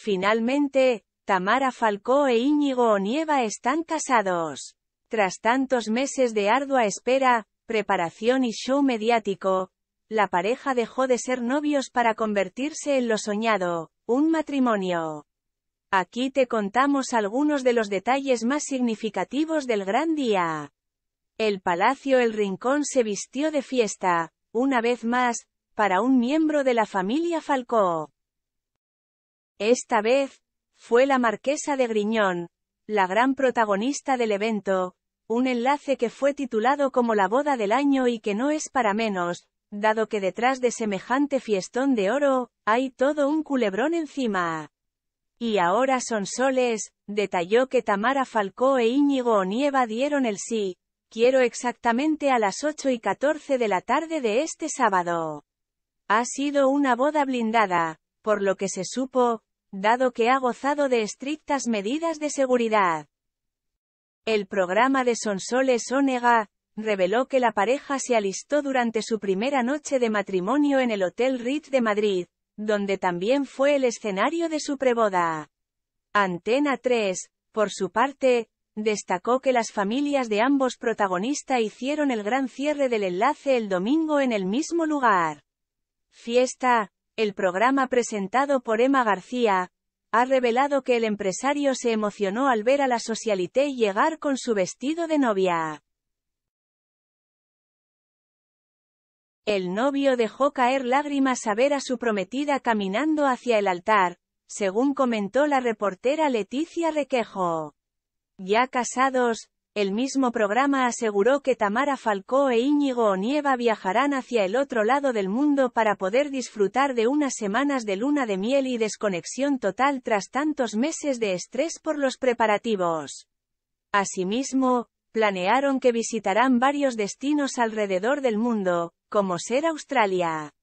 Finalmente, Tamara Falcó e Íñigo Onieva están casados. Tras tantos meses de ardua espera, preparación y show mediático, la pareja dejó de ser novios para convertirse en lo soñado, un matrimonio. Aquí te contamos algunos de los detalles más significativos del gran día. El Palacio El Rincón se vistió de fiesta, una vez más, para un miembro de la familia Falcó. Esta vez, fue la marquesa de Griñón, la gran protagonista del evento, un enlace que fue titulado como la boda del año y que no es para menos, dado que detrás de semejante fiestón de oro, hay todo un culebrón encima. Y ahora son soles, detalló que Tamara Falcó e Íñigo Onieva dieron el sí, quiero exactamente a las 8 y 14 de la tarde de este sábado. Ha sido una boda blindada, por lo que se supo, dado que ha gozado de estrictas medidas de seguridad. El programa de Sonsoles Onega, reveló que la pareja se alistó durante su primera noche de matrimonio en el Hotel Ritz de Madrid, donde también fue el escenario de su preboda. Antena 3, por su parte, destacó que las familias de ambos protagonistas hicieron el gran cierre del enlace el domingo en el mismo lugar. Fiesta, el programa presentado por Emma García, ha revelado que el empresario se emocionó al ver a la socialité llegar con su vestido de novia. El novio dejó caer lágrimas a ver a su prometida caminando hacia el altar, según comentó la reportera Leticia Requejo. Ya casados, el mismo programa aseguró que Tamara Falcó e Íñigo Onieva viajarán hacia el otro lado del mundo para poder disfrutar de unas semanas de luna de miel y desconexión total tras tantos meses de estrés por los preparativos. Asimismo, planearon que visitarán varios destinos alrededor del mundo, como ser Australia.